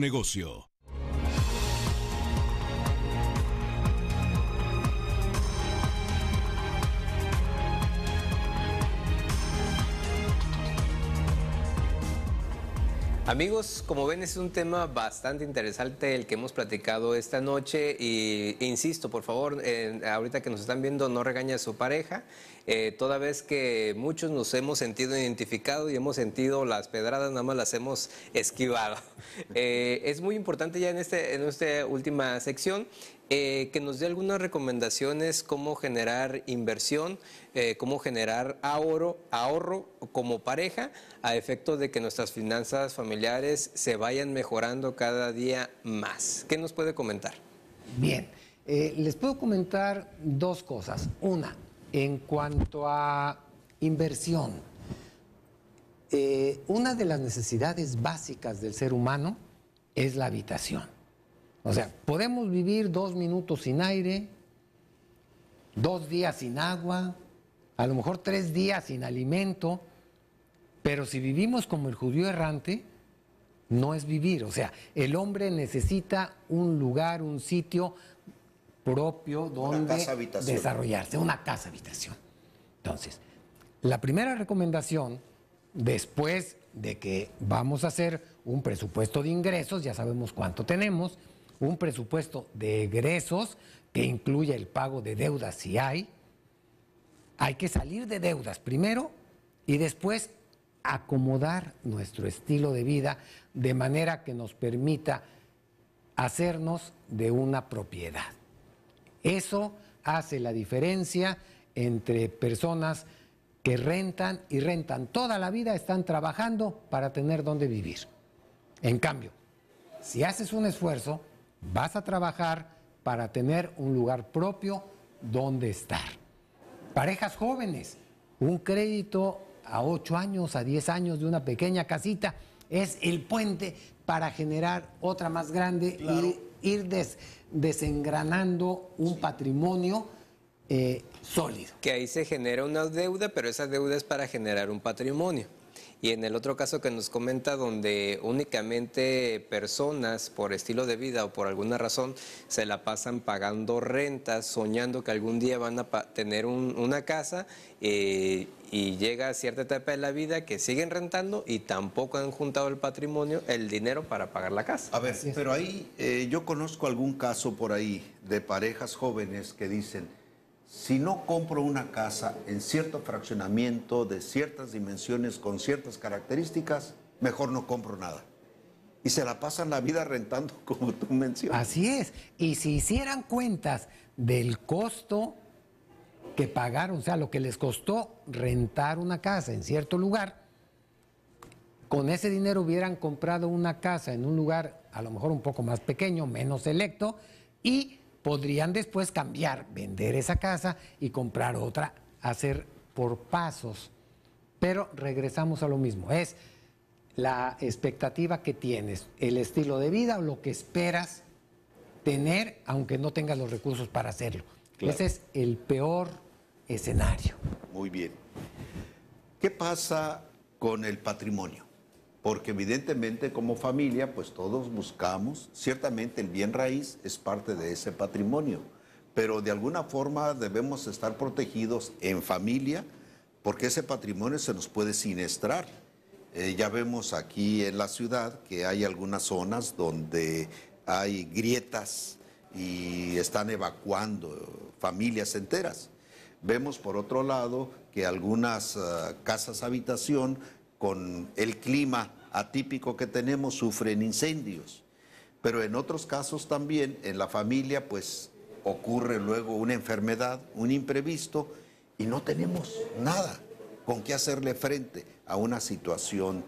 negocio. Amigos, como ven es un tema bastante interesante el que hemos platicado esta noche y insisto, por favor, eh, ahorita que nos están viendo no regañe a su pareja, eh, toda vez que muchos nos hemos sentido identificados y hemos sentido las pedradas, nada más las hemos esquivado. Eh, es muy importante ya en, este, en esta última sección eh, que nos dé algunas recomendaciones cómo generar inversión, eh, cómo generar ahorro, ahorro como pareja a efecto de que nuestras finanzas familiares se vayan mejorando cada día más. ¿Qué nos puede comentar? Bien, eh, les puedo comentar dos cosas. Una, en cuanto a inversión. una de las necesidades básicas del ser humano es la habitación. O sea, podemos vivir dos minutos sin aire, dos días sin agua, a lo mejor tres días sin alimento, pero si vivimos como el judío errante, no es vivir. O sea, el hombre necesita un lugar, un sitio propio donde desarrollarse, una casa habitación. Entonces, la primera recomendación, después de que vamos a hacer un presupuesto de ingresos, ya sabemos cuánto tenemos, un presupuesto de egresos que incluya el pago de deudas si hay. Hay que salir de deudas primero y después acomodar nuestro estilo de vida de manera que nos permita hacernos de una propiedad. Eso hace la diferencia entre personas que rentan y rentan toda la vida, están trabajando para tener dónde vivir. En cambio, si haces un esfuerzo, vas a trabajar para tener un lugar propio donde estar. Parejas jóvenes, un crédito a 8 años, a 10 años de una pequeña casita, es el puente para generar otra más grande y ir desengranando un patrimonio eh, sólido. Que ahí se genera una deuda, pero esa deuda es para generar un patrimonio. Y en el otro caso que nos comenta, donde únicamente personas por estilo de vida o por alguna razón se la pasan pagando rentas, soñando que algún día van a tener una casa eh, y llega a cierta etapa de la vida que siguen rentando y tampoco han juntado el patrimonio, el dinero para pagar la casa. A ver, pero ahí eh, yo conozco algún caso por ahí de parejas jóvenes que dicen, si no compro una casa en cierto fraccionamiento, de ciertas dimensiones, con ciertas características, mejor no compro nada. Y se la pasan la vida rentando, como tú mencionas. Así es. Y si hicieran cuentas del costo que pagaron, o sea, lo que les costó rentar una casa en cierto lugar, con ese dinero hubieran comprado una casa en un lugar a lo mejor un poco más pequeño, menos selecto, y podrían después cambiar, vender esa casa y comprar otra, hacer por pasos. Pero regresamos a lo mismo, es la expectativa que tienes, el estilo de vida o lo que esperas tener, aunque no tengas los recursos para hacerlo. Ese es el peor escenario. Muy bien. ¿Qué pasa con el patrimonio? porque evidentemente como familia, pues todos buscamos, ciertamente el bien raíz es parte de ese patrimonio, pero de alguna forma debemos estar protegidos en familia, porque ese patrimonio se nos puede siniestrar. Eh, ya vemos aquí en la ciudad que hay algunas zonas donde hay grietas y están evacuando familias enteras. Vemos por otro lado que algunas eh, casas habitación con el clima atípico que tenemos, sufren incendios. Pero en otros casos también, en la familia, pues ocurre luego una enfermedad, un imprevisto, y no tenemos nada con qué hacerle frente a una situación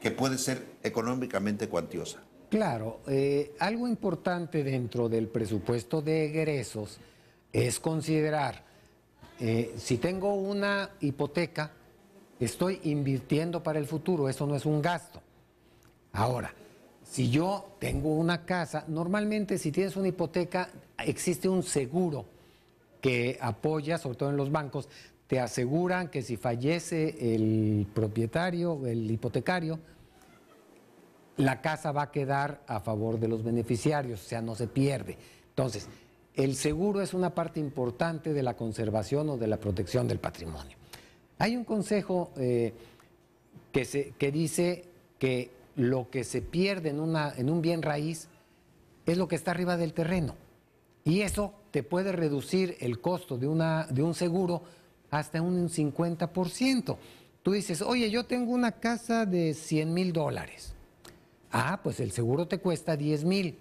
que puede ser económicamente cuantiosa. Claro, eh, algo importante dentro del presupuesto de egresos es considerar, eh, si tengo una hipoteca, Estoy invirtiendo para el futuro, eso no es un gasto. Ahora, si yo tengo una casa, normalmente si tienes una hipoteca existe un seguro que apoya, sobre todo en los bancos, te aseguran que si fallece el propietario, el hipotecario, la casa va a quedar a favor de los beneficiarios, o sea, no se pierde. Entonces, el seguro es una parte importante de la conservación o de la protección del patrimonio. Hay un consejo eh, que, dice que lo que se pierde en, un bien raíz es lo que está arriba del terreno. Y eso te puede reducir el costo de, de un seguro hasta un 50%. Tú dices, oye, yo tengo una casa de 100 mil dólares. Ah, pues el seguro te cuesta 10 mil.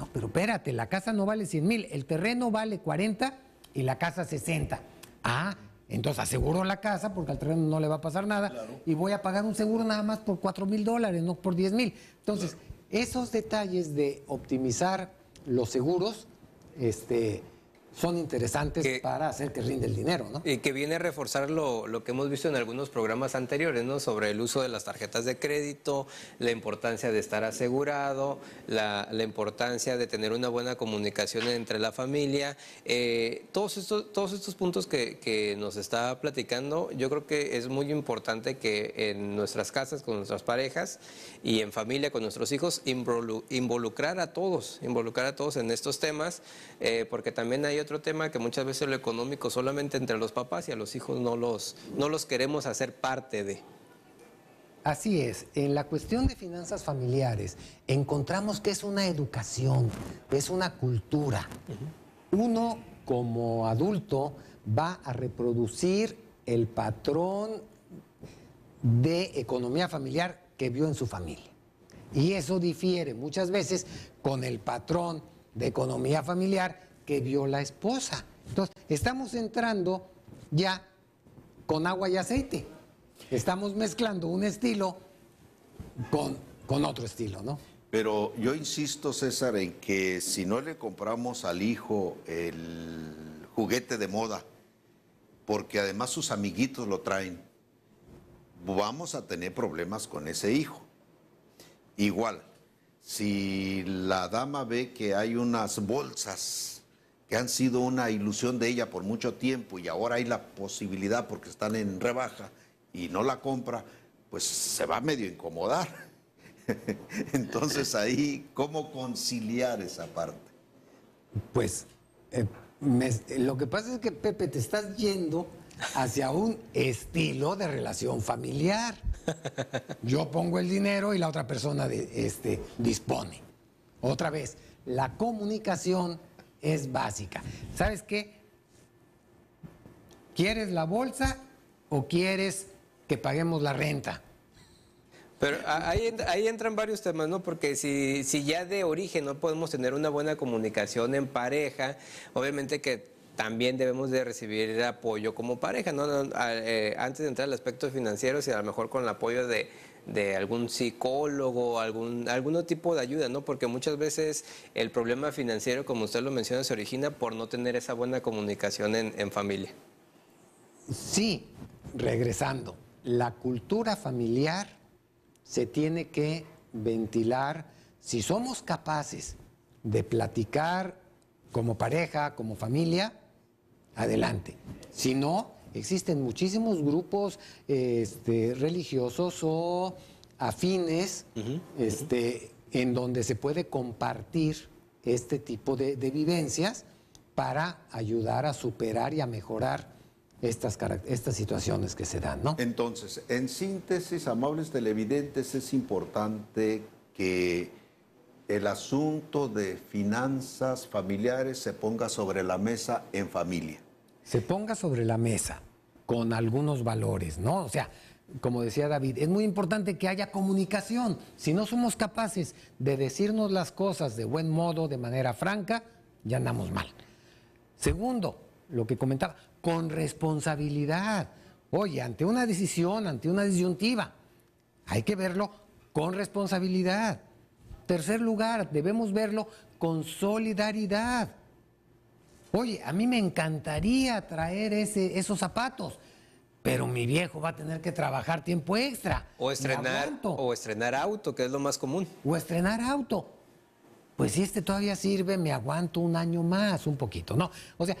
No, pero espérate, la casa no vale 100 mil, el terreno vale 40 y la casa 60. Ah, entonces aseguro la casa porque al terreno no le va a pasar nada y voy a pagar un seguro nada más por 4 mil dólares, no por 10 mil. Entonces, esos detalles de optimizar los seguros, este, son interesantes para hacer que rinde el dinero, ¿no? Y que viene a reforzar lo, lo, que hemos visto en algunos programas anteriores, ¿no? Sobre el uso de las tarjetas de crédito, la importancia de estar asegurado, la, la importancia de tener una buena comunicación entre la familia. Eh, todos, estos, todos estos puntos que, que nos está platicando, yo creo que es muy importante que en nuestras casas, con nuestras parejas y en familia, con nuestros hijos, involucrar a todos, involucrar a todos en estos temas, eh, porque también hay otros otro tema que muchas veces lo económico solamente entre los papás y a los hijos no los, no los queremos hacer parte de. Así es, en la cuestión de finanzas familiares encontramos que es una educación, es una cultura. Uno como adulto va a reproducir el patrón de economía familiar que vio en su familia. Y eso difiere muchas veces con el patrón de economía familiar que vio la esposa. Entonces, estamos entrando ya con agua y aceite. Estamos mezclando un estilo con, con otro estilo, ¿no? Pero yo insisto, César, en que si no le compramos al hijo el juguete de moda, porque además sus amiguitos lo traen, vamos a tener problemas con ese hijo. Igual, si la dama ve que hay unas bolsas que han sido una ilusión de ella por mucho tiempo y ahora hay la posibilidad porque están en rebaja y no la compra, pues se va a medio incomodar. Entonces ahí, ¿cómo conciliar esa parte? Pues eh, lo que pasa es que Pepe, te estás yendo hacia un estilo de relación familiar. Yo pongo el dinero y la otra persona este, dispone. Otra vez, la comunicación es básica. ¿Sabes qué? ¿Quieres la bolsa o quieres que paguemos la renta? Pero ahí, entran varios temas, ¿no? Porque si, si ya de origen no podemos tener una buena comunicación en pareja, obviamente que también debemos de recibir apoyo como pareja, ¿no? Eh, antes de entrar al aspecto financiero, si a lo mejor con el apoyo de de algún psicólogo, algún, algún tipo de ayuda, ¿no? Porque muchas veces el problema financiero, como usted lo menciona, se origina por no tener esa buena comunicación en, en familia. Sí, regresando, la cultura familiar se tiene que ventilar. Si somos capaces de platicar como pareja, como familia, adelante. Si no, Existen muchísimos grupos este, religiosos o afines este, en donde se puede compartir este tipo de, vivencias para ayudar a superar y a mejorar estas, estas situaciones que se dan. Entonces, en síntesis, amables televidentes, es importante que el asunto de finanzas familiares se ponga sobre la mesa en familia se ponga sobre la mesa con algunos valores, ¿no? O sea, como decía David, es muy importante que haya comunicación. Si no somos capaces de decirnos las cosas de buen modo, de manera franca, ya andamos mal. Segundo, lo que comentaba, con responsabilidad. Oye, ante una decisión, ante una disyuntiva, hay que verlo con responsabilidad. Tercer lugar, debemos verlo con solidaridad. Oye, a mí me encantaría traer ese, esos zapatos, pero mi viejo va a tener que trabajar tiempo extra. O estrenar, o estrenar auto, que es lo más común. O estrenar auto. Pues si este todavía sirve, me aguanto un año más, un poquito, ¿no? O sea,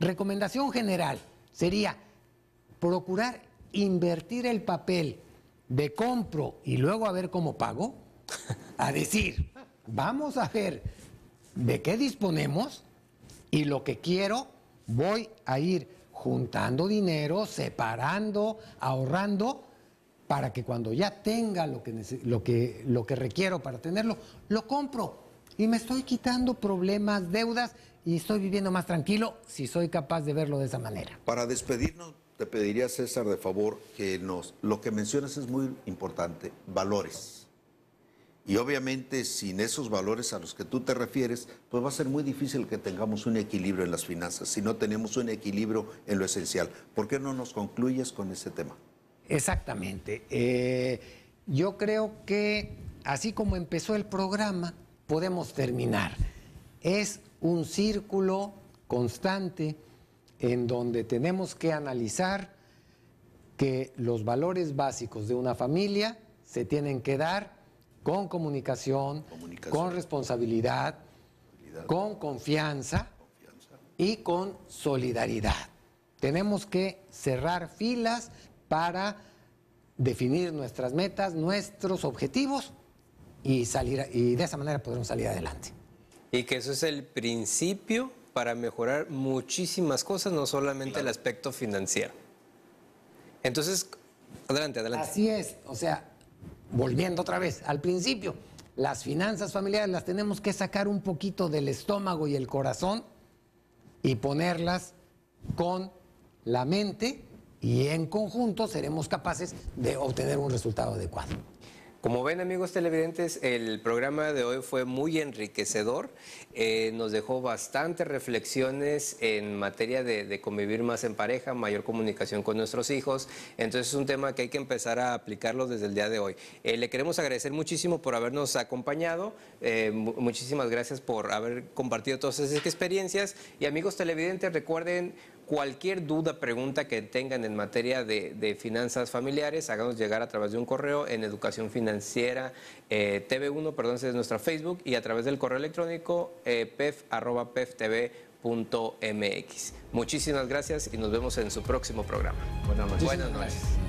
recomendación general sería procurar invertir el papel de compro y luego a ver cómo pago, a decir, vamos a ver de qué disponemos y lo que quiero, voy a ir juntando dinero, separando, ahorrando, para que cuando ya tenga lo que, lo que, lo que requiero para tenerlo, lo compro. Y me estoy quitando problemas, deudas y estoy viviendo más tranquilo si soy capaz de verlo de esa manera. Para despedirnos, te pediría, César, de favor, que nos. Lo que mencionas es muy importante: valores. Y obviamente sin esos valores a los que tú te refieres, pues va a ser muy difícil que tengamos un equilibrio en las finanzas, si no tenemos un equilibrio en lo esencial. ¿Por qué no nos concluyes con ese tema? Exactamente. Eh, yo creo que así como empezó el programa, podemos terminar. Es un círculo constante en donde tenemos que analizar que los valores básicos de una familia se tienen que dar con comunicación, con responsabilidad, con confianza, y con solidaridad. Tenemos que cerrar filas para definir nuestras metas, nuestros objetivos y salir y de esa manera podremos salir adelante. Y que eso es el principio para mejorar muchísimas cosas, no solamente el aspecto financiero. Entonces, adelante, adelante. Así es, o sea, volviendo otra vez al principio, las finanzas familiares las tenemos que sacar un poquito del estómago y el corazón y ponerlas con la mente y en conjunto seremos capaces de obtener un resultado adecuado. Como ven amigos televidentes, el programa de hoy fue muy enriquecedor, eh, nos dejó bastantes reflexiones en materia de, convivir más en pareja, mayor comunicación con nuestros hijos, entonces es un tema que hay que empezar a aplicarlo desde el día de hoy. Eh, le queremos agradecer muchísimo por habernos acompañado, eh, muchísimas gracias por haber compartido todas esas experiencias y amigos televidentes recuerden cualquier duda, pregunta que tengan en materia de, finanzas familiares, háganos llegar a través de un correo en Educación Financiera eh, TV1, perdón, es nuestra Facebook, y a través del correo electrónico eh, pef, Muchísimas gracias y nos vemos en su próximo programa. Buenas Buenas noches.